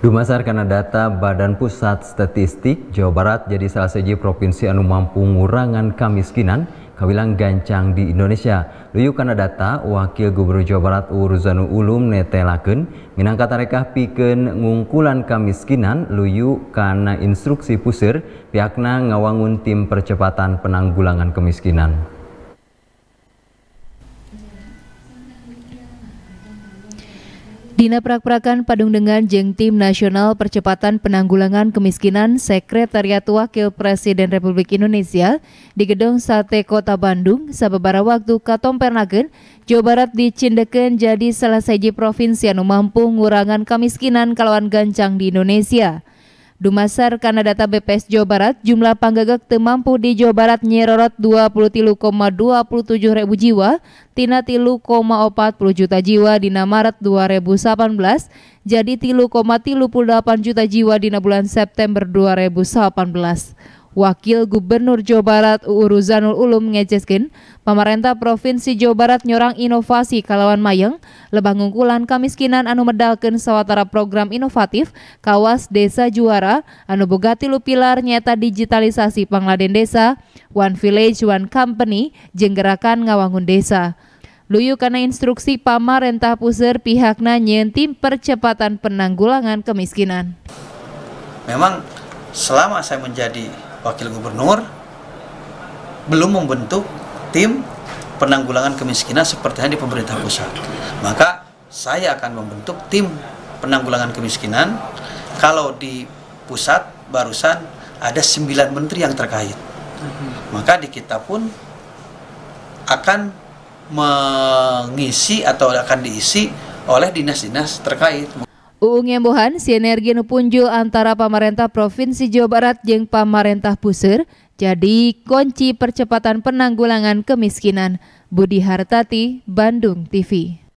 Dumasar karena data Badan Pusat Statistik Jawa Barat jadi salah satu provinsi anu mampu ngurangan kemiskinan kawilang gancang di Indonesia. Luyu karena data Wakil Gubernur Jawa Barat Uruzanul Ulum netelakeun minangka tarekah pikeun ngungkulan kemiskinan luyu karena instruksi pusir pihakna ngawangun tim percepatan penanggulangan kemiskinan. Dina Prak-Prakan dengan jeng Tim Nasional Percepatan Penanggulangan Kemiskinan Sekretariat Wakil Presiden Republik Indonesia di Gedung Sate Kota Bandung sababara waktu katompernakeun Jawa Barat dicindeken jadi salah saji provinsi yang mampu ngurangan kemiskinan kalawan gancang di Indonesia. Dumasar karena data BPS Jawa Barat, jumlah panggagak temampu di Jawa Barat nyerorot 23,27 ribu jiwa, tina 3,40 juta jiwa di Maret 2018, jadi 3,38 juta jiwa di bulan September 2018. Wakil Gubernur Jawa Barat Uu Ruzanul Ulum ngejeskin, pemerintah Provinsi Jawa Barat nyorang inovasi kalawan mayeng lebah kemiskinan kamiskinan anu medalkan sawatara program inovatif kawas desa juara anu bugati lupilar nyata digitalisasi pangladen desa one village one company jenggerakan ngawangun desa Luyu karena instruksi pamarentah pusir pihaknya nyentim percepatan penanggulangan kemiskinan. Memang selama saya menjadi Wakil Gubernur belum membentuk tim penanggulangan kemiskinan seperti yang di pemerintah pusat. Maka saya akan membentuk tim penanggulangan kemiskinan. Kalau di pusat barusan ada 9 menteri yang terkait. Mhm. Maka di kita pun akan mengisi atau akan diisi oleh dinas-dinas terkait. Uung Yembohan, sinergi nupunjul antara pemerintah Provinsi Jawa Barat jeung pemerintah pusir jadi kunci percepatan penanggulangan kemiskinan. Budi Hartati, Bandung TV.